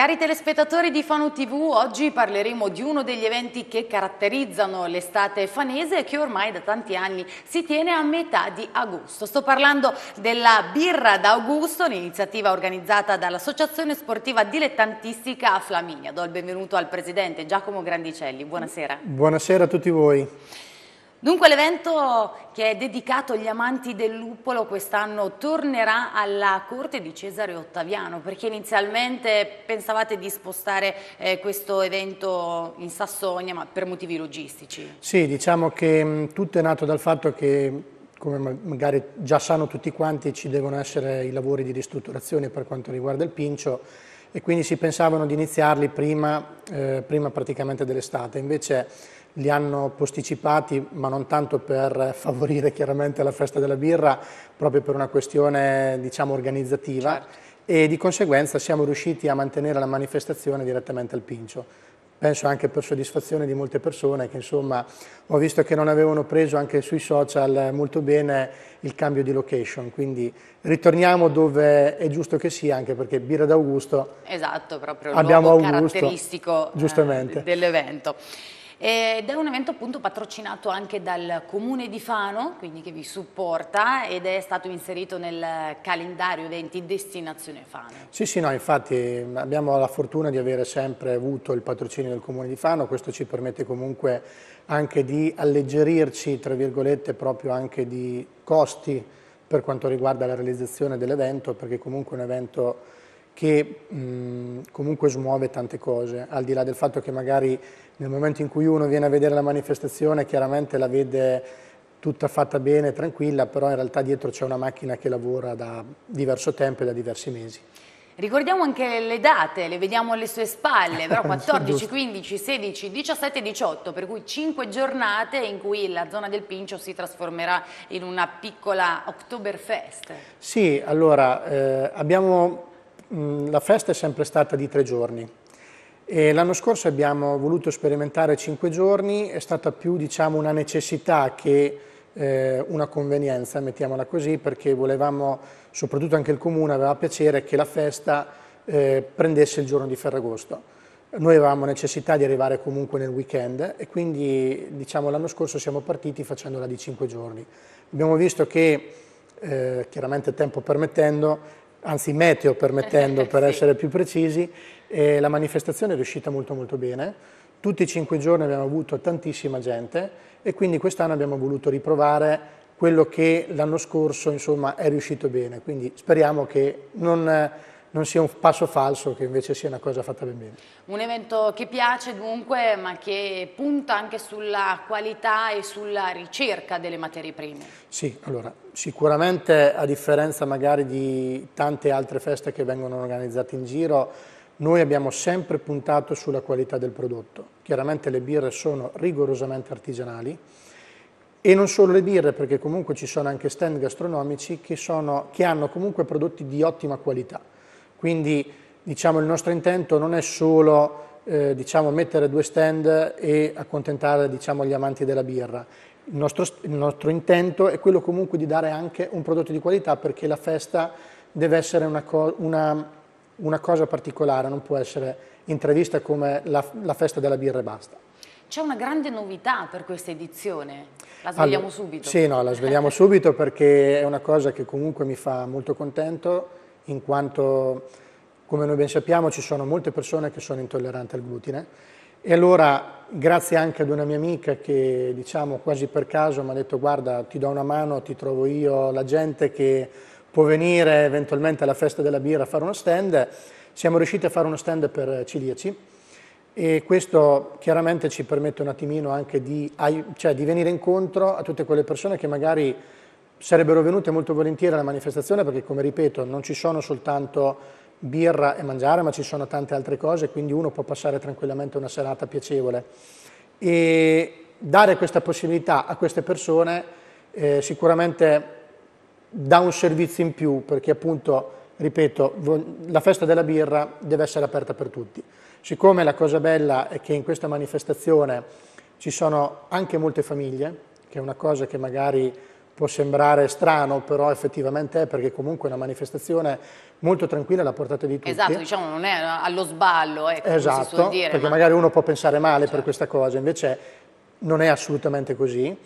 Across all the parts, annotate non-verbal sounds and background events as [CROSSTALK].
Cari telespettatori di Fanu TV, oggi parleremo di uno degli eventi che caratterizzano l'estate fanese e che ormai da tanti anni si tiene a metà di agosto. Sto parlando della Birra d'Augusto, un'iniziativa organizzata dall'Associazione Sportiva Dilettantistica a Flaminia. Do il benvenuto al presidente Giacomo Grandicelli. Buonasera. Buonasera a tutti voi. Dunque l'evento che è dedicato agli amanti del luppolo quest'anno tornerà alla corte di Cesare Ottaviano perché inizialmente pensavate di spostare eh, questo evento in Sassonia ma per motivi logistici. Sì, diciamo che mh, mm, tutto è nato dal fatto che come magari già sanno tutti quanti ci devono essere i lavori di ristrutturazione per quanto riguarda il Pincio e quindi si pensavano di iniziarli prima, eh, prima praticamente dell'estate. Invece li hanno posticipati, ma non tanto per favorire chiaramente la festa della birra, proprio per una questione diciamo, organizzativa certo. e di conseguenza siamo riusciti a mantenere la manifestazione direttamente al Pincio. Penso anche per soddisfazione di molte persone che insomma ho visto che non avevano preso anche sui social molto bene il cambio di location, quindi ritorniamo dove è giusto che sia, anche perché Birra d'Augusto esatto, proprio abbiamo caratteristico eh, dell'evento ed è un evento appunto patrocinato anche dal Comune di Fano, quindi che vi supporta ed è stato inserito nel calendario eventi destinazione Fano. Sì, sì, no, infatti mm, abbiamo la fortuna di avere sempre avuto il patrocinio del Comune di Fano, questo ci permette comunque anche di alleggerirci, tra virgolette, proprio anche di costi per quanto riguarda la realizzazione dell'evento, perché comunque è un evento che mh, comunque smuove tante cose, al di là del fatto che magari nel momento in cui uno viene a vedere la manifestazione chiaramente la vede tutta fatta bene, tranquilla, però in realtà dietro c'è una macchina che lavora da diverso tempo e da diversi mesi. Ricordiamo anche le date, le vediamo alle sue spalle, però 14, 15, 16, 17, 18, per cui 5 giornate in cui la zona del Pincio si trasformerà in una piccola Oktoberfest. Sì, allora eh, abbiamo Mm, la festa è sempre stata di tre giorni. L'anno scorso abbiamo voluto sperimentare cinque giorni, è stata più diciamo, una necessità che eh, una convenienza, mettiamola così, perché volevamo, soprattutto anche il Comune aveva piacere che la festa eh, prendesse il giorno di Ferragosto. Noi avevamo necessità di arrivare comunque nel weekend e quindi diciamo, l'anno scorso siamo partiti facendola di cinque giorni. Abbiamo visto che, eh, chiaramente tempo permettendo, anzi meteo permettendo [LAUGHS] per essere più precisi, e la manifestazione è riuscita molto molto bene. Tutti i cinque giorni abbiamo avuto tantissima gente e quindi quest'anno abbiamo voluto riprovare quello che l'anno scorso insomma, è riuscito bene, quindi speriamo che non, non sia un passo falso, che invece sia una cosa fatta ben bene. Un evento che piace dunque, ma che punta anche sulla qualità e sulla ricerca delle materie prime. Sì, allora, Sicuramente a differenza magari di tante altre feste che vengono organizzate in giro, noi abbiamo sempre puntato sulla qualità del prodotto. Chiaramente le birre sono rigorosamente artigianali e non solo le birre perché comunque ci sono anche stand gastronomici che, sono, che hanno comunque prodotti di ottima qualità. Quindi diciamo, il nostro intento non è solo eh, diciamo, mettere due stand e accontentare diciamo, gli amanti della birra, il nostro, il nostro, intento è quello comunque di dare anche un prodotto di qualità perché la festa deve essere una, co una, una cosa particolare, non può essere intravista come la, la festa della birra e basta. C'è una grande novità per questa edizione, la svegliamo allora, subito. Sì, no, la svegliamo [LAUGHS] subito perché è una cosa che comunque mi fa molto contento in quanto, come noi ben sappiamo, ci sono molte persone che sono intolleranti al glutine e allora, grazie anche ad una mia amica che, diciamo, quasi per caso mi ha detto guarda, ti do una mano, ti trovo io la gente che può venire eventualmente alla festa della birra a fare uno stand, siamo riusciti a fare uno stand per ciliaci e questo chiaramente ci permette un attimino anche di, cioè, di venire incontro a tutte quelle persone che magari sarebbero venute molto volentieri alla manifestazione perché come ripeto non ci sono soltanto birra e mangiare, ma ci sono tante altre cose, quindi uno può passare tranquillamente una serata piacevole. E dare questa possibilità a queste persone eh, sicuramente dà un servizio in più, perché appunto, ripeto, la festa della birra deve essere aperta per tutti. Siccome la cosa bella è che in questa manifestazione ci sono anche molte famiglie, che è una cosa che magari Può sembrare strano, però effettivamente è perché comunque è una manifestazione molto tranquilla alla portata di tutti. Esatto, diciamo non è allo sballo, ecco, esatto, dire, perché ma... magari uno può pensare male cioè. per certo. questa cosa, invece non è assolutamente così.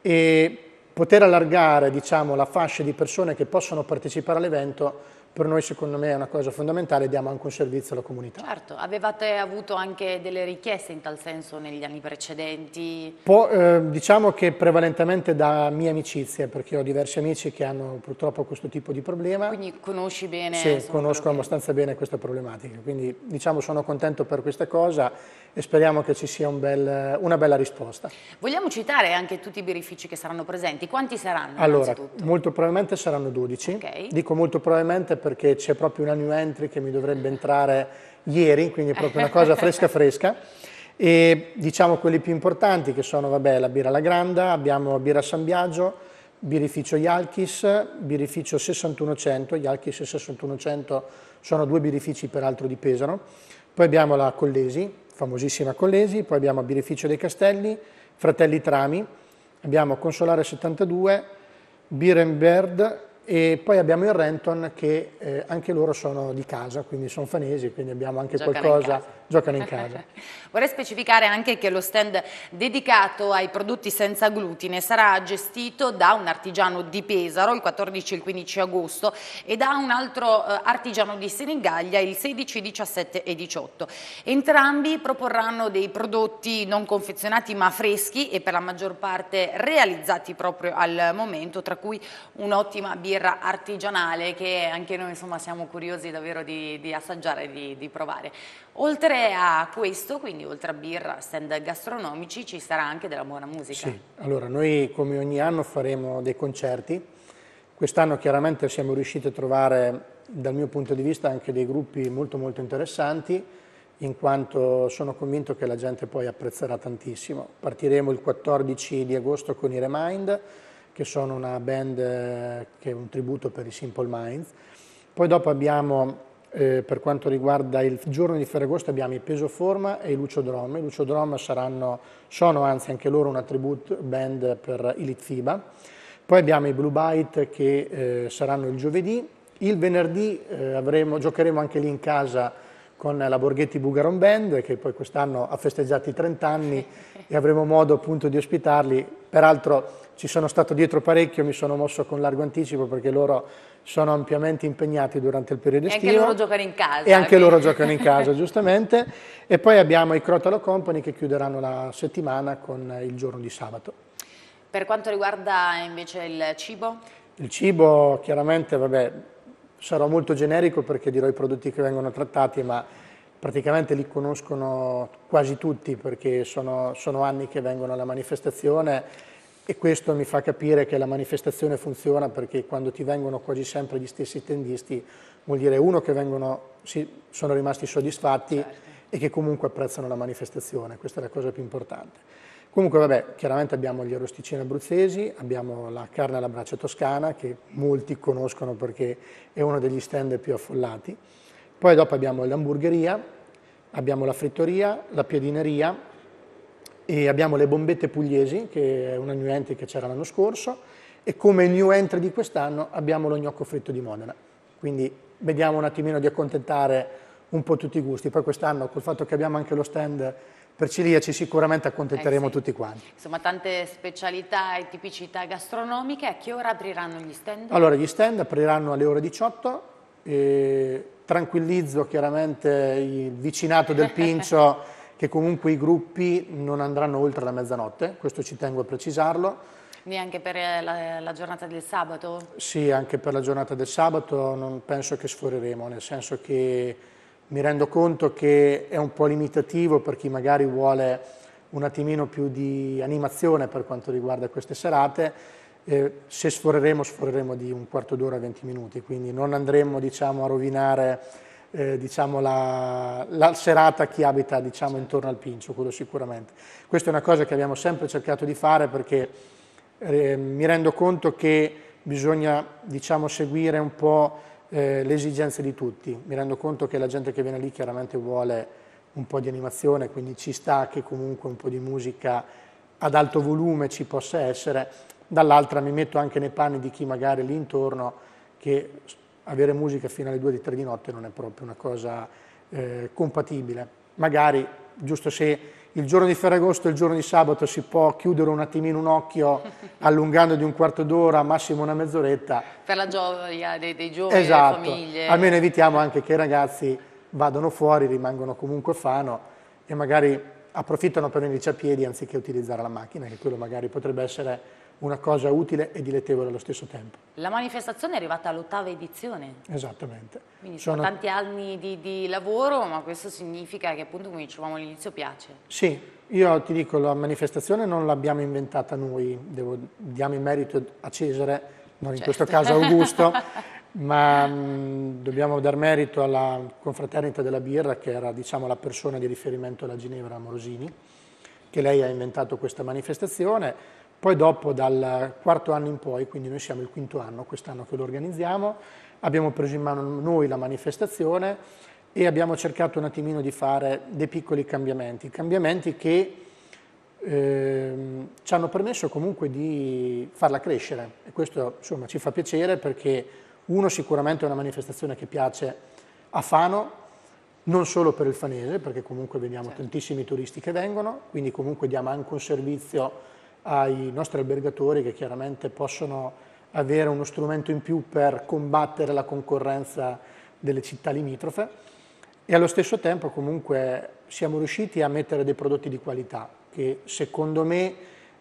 E poter allargare diciamo, la fascia di persone che possono partecipare all'evento per noi secondo me è una cosa fondamentale, diamo anche un servizio alla comunità. Certo, avevate avuto anche delle richieste in tal senso negli anni precedenti? Po, eh, diciamo che prevalentemente da mie amicizie, perché ho diversi amici che hanno purtroppo questo tipo di problema. Quindi conosci bene? Sì, conosco abbastanza bene questa problematica, quindi diciamo sono contento per questa cosa e speriamo che ci sia un bel, una bella risposta. Vogliamo citare anche tutti i birrifici che saranno presenti, quanti saranno? Allora, molto probabilmente saranno 12, okay. dico molto probabilmente perché c'è proprio una new entry che mi dovrebbe entrare ieri, quindi è proprio una cosa [LAUGHS] fresca fresca. E diciamo quelli più importanti che sono vabbè, la birra alla Granda, abbiamo birra San Biagio, birrificio Ialchis, birrificio 6100, Ialchis e 6100 sono due birrifici peraltro di Pesaro, poi abbiamo la Collesi, famosissima Collesi, poi abbiamo birrificio dei Castelli, Fratelli Trami, abbiamo Consolare 72, Beer Bird e poi abbiamo il Renton che eh, anche loro sono di casa, quindi sono fanesi, quindi abbiamo anche giocano qualcosa, in giocano in [LAUGHS] casa. Vorrei specificare anche che lo stand dedicato ai prodotti senza glutine sarà gestito da un artigiano di Pesaro il 14 e il 15 agosto e da un altro eh, artigiano di Senigallia il 16, 17 e 18. Entrambi proporranno dei prodotti non confezionati ma freschi e per la maggior parte realizzati proprio al momento, tra cui un'ottima birra birra artigianale che anche noi insomma, siamo curiosi davvero di, di assaggiare e di, di, provare. Oltre a questo, quindi oltre a birra, stand gastronomici, ci sarà anche della buona musica. Sì, allora noi come ogni anno faremo dei concerti, quest'anno chiaramente siamo riusciti a trovare dal mio punto di vista anche dei gruppi molto molto interessanti in quanto sono convinto che la gente poi apprezzerà tantissimo. Partiremo il 14 di agosto con i Remind, che sono una band eh, che è un tributo per i Simple Minds. Poi dopo abbiamo eh, per quanto riguarda il giorno di Ferragosto abbiamo i Pesoforma e i Lucio Drom. I Lucio Drom saranno, sono anzi anche loro una tribute band per i FIBA. Poi abbiamo i Blue Bite che eh, saranno il giovedì. Il venerdì eh, avremo, giocheremo anche lì in casa con la Borghetti Bugaron Band che poi quest'anno ha festeggiato i 30 anni [LAUGHS] e avremo modo appunto di ospitarli. Peraltro ci sono stato dietro parecchio, mi sono mosso con largo anticipo perché loro sono ampiamente impegnati durante il periodo estivo. E anche loro giocano in casa. E anche quindi. loro giocano in casa, [LAUGHS] giustamente. E poi abbiamo i Crotalo Company che chiuderanno la settimana con il giorno di sabato. Per quanto riguarda invece il cibo? Il cibo chiaramente, vabbè, sarò molto generico perché dirò i prodotti che vengono trattati, ma praticamente li conoscono quasi tutti perché sono, sono anni che vengono alla manifestazione e questo mi fa capire che la manifestazione funziona perché quando ti vengono quasi sempre gli stessi tendisti vuol dire uno che vengono, si, sono rimasti soddisfatti certo. e che comunque apprezzano la manifestazione, questa è la cosa più importante. Comunque vabbè, chiaramente abbiamo gli arrosticini abruzzesi, abbiamo la carne alla braccia toscana che molti conoscono perché è uno degli stand più affollati, poi dopo abbiamo l'hamburgeria, abbiamo la frittoria, la piadineria, e abbiamo le bombette pugliesi, che è una new entry che c'era l'anno scorso, e come new entry di quest'anno abbiamo lo gnocco fritto di Modena. Quindi vediamo un attimino di accontentare un po' tutti i gusti. Poi quest'anno, col fatto che abbiamo anche lo stand per celiaci sicuramente accontenteremo eh sì. tutti quanti. Insomma, tante specialità e tipicità gastronomiche. A che ora apriranno gli stand? Allora, gli stand apriranno alle ore 18. tranquillizzo chiaramente il vicinato del [LAUGHS] Pincio che comunque i gruppi non andranno oltre la mezzanotte, questo ci tengo a precisarlo. Neanche per eh, la, la, giornata del sabato? Sì, anche per la giornata del sabato non penso che sforeremo, nel senso che mi rendo conto che è un po' limitativo per chi magari vuole un attimino più di animazione per quanto riguarda queste serate, eh, se sforeremo, sforeremo di un quarto d'ora a 20 minuti, quindi non andremo diciamo, a rovinare eh, diciamo, la, la, serata a chi abita diciamo, intorno al Pincio, quello sicuramente. Questa è una cosa che abbiamo sempre cercato di fare perché eh, mi rendo conto che bisogna diciamo, seguire un po' eh, le esigenze di tutti, mi rendo conto che la gente che viene lì chiaramente vuole un po' di animazione, quindi ci sta che comunque un po' di musica ad alto volume ci possa essere, dall'altra mi metto anche nei panni di chi magari lì intorno che avere musica fino alle 2 di 3 di notte non è proprio una cosa eh, compatibile. Magari, giusto se il giorno di Ferragosto e il giorno di sabato si può chiudere un attimino un occhio [LAUGHS] allungando di un quarto d'ora, massimo una mezz'oretta. Per la gioia dei, dei giovani, esatto. delle famiglie. Almeno evitiamo anche che i ragazzi vadano fuori, rimangono comunque a Fano e magari approfittano per venirci a piedi anziché utilizzare la macchina, che quello magari potrebbe essere una cosa utile e dilettevole allo stesso tempo. La manifestazione è arrivata all'ottava edizione. Esattamente. Quindi sono, sono tanti anni di, di, lavoro, ma questo significa che appunto, come dicevamo all'inizio, piace. Sì, io ti dico, la manifestazione non l'abbiamo inventata noi, Devo, diamo il merito a Cesare, non certo. in questo certo. caso a Augusto, [LAUGHS] ma mh, dobbiamo dar merito alla confraternita della birra, che era diciamo, la persona di riferimento alla Ginevra Morosini, che lei ha inventato questa manifestazione poi dopo dal quarto anno in poi, quindi noi siamo il quinto anno, quest'anno che lo organizziamo, abbiamo preso in mano noi la manifestazione e abbiamo cercato un attimino di fare dei piccoli cambiamenti, cambiamenti che eh, ci hanno permesso comunque di farla crescere e questo insomma ci fa piacere perché uno sicuramente è una manifestazione che piace a Fano, non solo per il fanese perché comunque vediamo certo. tantissimi turisti che vengono, quindi comunque diamo anche un servizio ai nostri albergatori che chiaramente possono avere uno strumento in più per combattere la concorrenza delle città limitrofe e allo stesso tempo comunque siamo riusciti a mettere dei prodotti di qualità che secondo me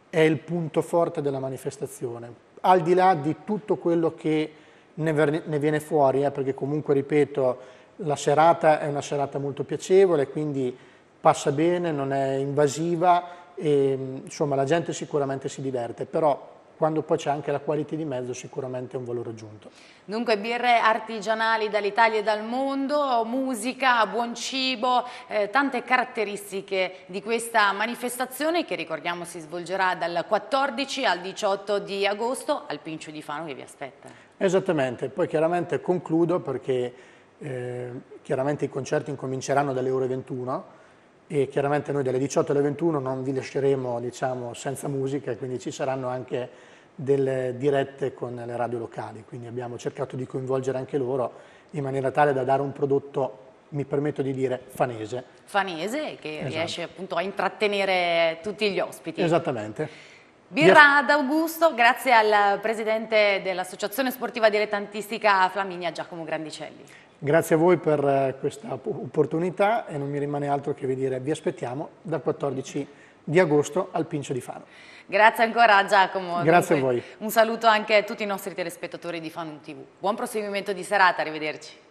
è il punto forte della manifestazione al di là di tutto quello che ne, viene fuori eh, perché comunque ripeto la serata è una serata molto piacevole quindi passa bene, non è invasiva e, ehm, insomma la gente sicuramente si diverte, però quando poi c'è anche la qualità di mezzo sicuramente è un valore aggiunto. Dunque birre artigianali dall'Italia e dal mondo, musica, buon cibo, eh, tante caratteristiche di questa manifestazione che ricordiamo si svolgerà dal 14 al 18 di agosto al Pincio di Fano che vi aspetta. Esattamente, poi chiaramente concludo perché eh, chiaramente i concerti incominceranno dalle ore 21 e chiaramente noi dalle 18 alle 21 non vi lasceremo diciamo, senza musica e quindi ci saranno anche delle dirette con le radio locali, quindi abbiamo cercato di coinvolgere anche loro in maniera tale da dare un prodotto mi permetto di dire fanese. Fanese che esatto. riesce appunto a intrattenere tutti gli ospiti. Esattamente. Birra yes. d'Augusto, grazie al presidente dell'Associazione Sportiva Dilettantistica Flaminia, Giacomo Grandicelli. Grazie a voi per eh, questa opportunità e non mi rimane altro che vi dire vi aspettiamo dal 14 di agosto al Pincio di Fano. Grazie ancora Giacomo. Grazie Dunque, a voi. Un saluto anche a tutti i nostri telespettatori di Fano TV. Buon proseguimento di serata, arrivederci.